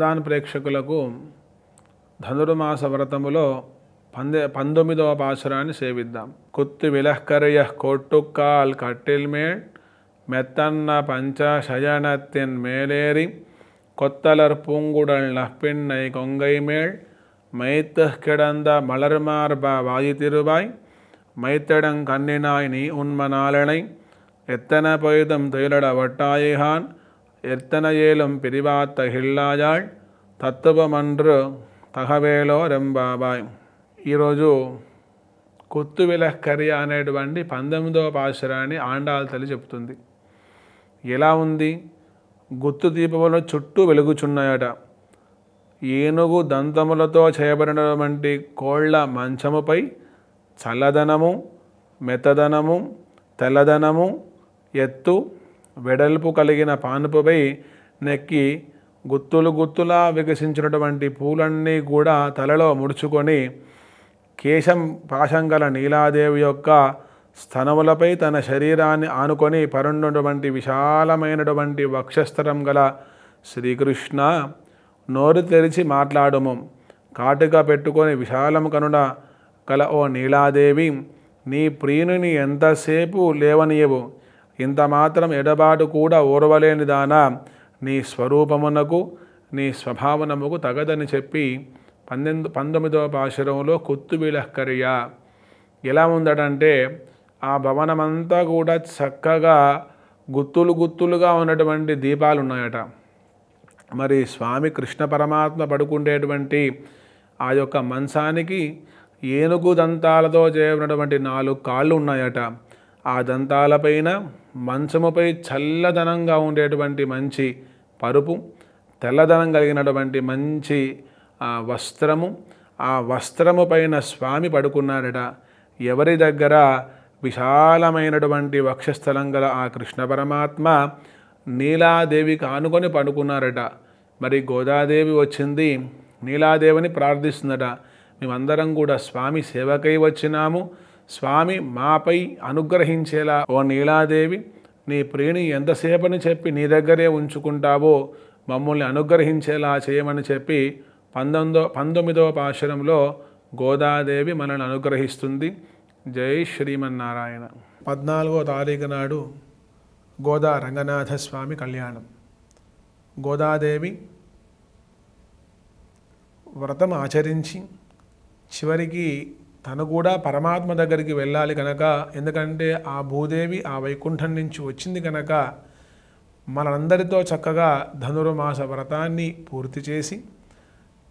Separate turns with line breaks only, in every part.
రమదాన్ ప్రేక్షకులకు ధనుర్మాస వ్రతములో పందె పంతొమ్మిదవ పాసురాన్ని సేవిద్దాం కొత్తు విలహ్కరయ కొట్టుకాల్ కట్టెల్మేడ్ మెత్తన్న పంచశయనత్తెన్ మేలేరి కొత్తలర్ పూంగుడల్ నహ్పిన్నై కొంగైమేళ్ మైతహ్కిడంద మలర్మార్బ వాయుతిరువాయ్ మైతడం కన్నినాయ్ నీ ఉన్మనాలనై ఎత్తన పొయ్యం తొయిలడ వట్టాయిహాన్ எத்தனையேலும் பிரிவாத்த ஹில்லாயாள் తత్వమన్రు తహవేలో రెంబాబాయ్ ఈరోజు కొత్తు విలహకరి అనేటువంటి పంతొమ్మిదవ పాశురాన్ని ఆండాల తల్లి చెప్తుంది ఎలా ఉంది గుత్తు దీపముల చుట్టూ వెలుగుచున్నాయట ఏనుగు దంతములతో చేయబడినటువంటి కోళ్ల మంచముపై చల్లదనము మెత్తదనము తెల్లదనము ఎత్తు వెడల్పు కలిగిన పానుపుపై నెక్కి గుత్తులు గుత్తులా వికసించినటువంటి పూలన్నీ కూడా తలలో ముడుచుకొని కేశం పాశం గల నీలాదేవి యొక్క స్తనములపై తన శరీరాన్ని ఆనుకొని పరుండుటువంటి విశాలమైనటువంటి వక్షస్థరం గల శ్రీకృష్ణ నోరు తెరిచి మాట్లాడుము కాటుగా పెట్టుకొని విశాలము కనుడ కల ఓ నీలాదేవి నీ ప్రియుని ఎంతసేపు లేవనీయవు ఇంత మాత్రం ఎడబాటు కూడా దాన నీ స్వరూపమునకు నీ స్వభావనముకు తగదని చెప్పి పన్నెండు పంతొమ్మిదవ పాశరంలో కొత్తుబీలహ్కరియ ఎలా ఉందటంటే ఆ భవనమంతా కూడా చక్కగా గుత్తులు గుత్తులుగా ఉన్నటువంటి దీపాలు ఉన్నాయట మరి స్వామి కృష్ణ పరమాత్మ పడుకుండేటువంటి ఆ యొక్క మంచానికి ఏనుగు దంతాలతో చేయబడినటువంటి నాలుగు కాళ్ళు ఉన్నాయట ఆ దంతాలపైన మంచముపై చల్లదనంగా ఉండేటువంటి మంచి పరుపు తెల్లదనం కలిగినటువంటి మంచి వస్త్రము ఆ వస్త్రము పైన స్వామి పడుకున్నాడట ఎవరి దగ్గర విశాలమైనటువంటి వక్షస్థలం గల ఆ కృష్ణ పరమాత్మ నీలాదేవికి ఆనుకొని పడుకున్నారట మరి గోదాదేవి వచ్చింది నీలాదేవిని ప్రార్థిస్తుందట మేమందరం కూడా స్వామి సేవకై వచ్చినాము స్వామి మాపై అనుగ్రహించేలా ఓ నీలాదేవి నీ ప్రియుని ఎంతసేపని చెప్పి నీ దగ్గరే ఉంచుకుంటావో మమ్మల్ని అనుగ్రహించేలా చేయమని చెప్పి పంతొమ్మిదో పంతొమ్మిదవ పాశురంలో గోదాదేవి మనల్ని అనుగ్రహిస్తుంది జై శ్రీమన్నారాయణ పద్నాలుగో తారీఖు నాడు గోదా రంగనాథ స్వామి కళ్యాణం గోదాదేవి వ్రతం ఆచరించి చివరికి తను కూడా పరమాత్మ దగ్గరికి వెళ్ళాలి కనుక ఎందుకంటే ఆ భూదేవి ఆ వైకుంఠం నుంచి వచ్చింది కనుక మనందరితో చక్కగా ధనుర్మాస వ్రతాన్ని పూర్తి చేసి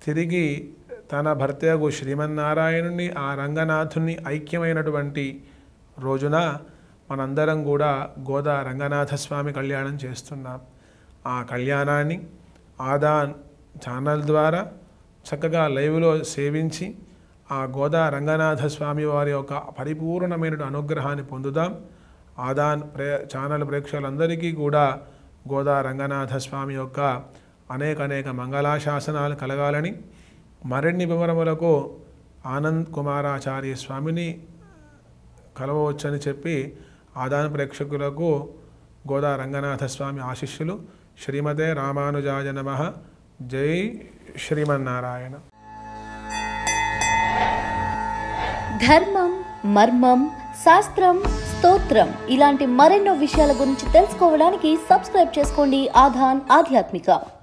తిరిగి తన భర్తగు శ్రీమన్నారాయణుని ఆ రంగనాథుని ఐక్యమైనటువంటి రోజున మనందరం కూడా గోదా రంగనాథస్వామి కళ్యాణం చేస్తున్నాం ఆ కళ్యాణాన్ని ఆదాన్ ఛానల్ ద్వారా చక్కగా లైవ్లో సేవించి ఆ గోదా రంగనాథ స్వామి వారి యొక్క పరిపూర్ణమైన అనుగ్రహాన్ని పొందుదాం ఆదాన్ ప్రే ఛానల్ ప్రేక్షకులందరికీ కూడా గోదా రంగనాథ స్వామి యొక్క అనేక అనేక మంగళాశాసనాలు కలగాలని మరిన్ని వివరములకు ఆనంద్ కుమారాచార్య స్వామిని కలవవచ్చని చెప్పి ఆదాన ప్రేక్షకులకు గోదా రంగనాథ స్వామి ఆశిష్యులు శ్రీమతే రామానుజాయ నమ జై శ్రీమన్నారాయణ ధర్మం మర్మం శాస్త్రం స్తోత్రం ఇలాంటి మరెన్నో విషయాల గురించి తెలుసుకోవడానికి సబ్స్క్రైబ్ చేసుకోండి ఆధాన్ ఆధ్యాత్మిక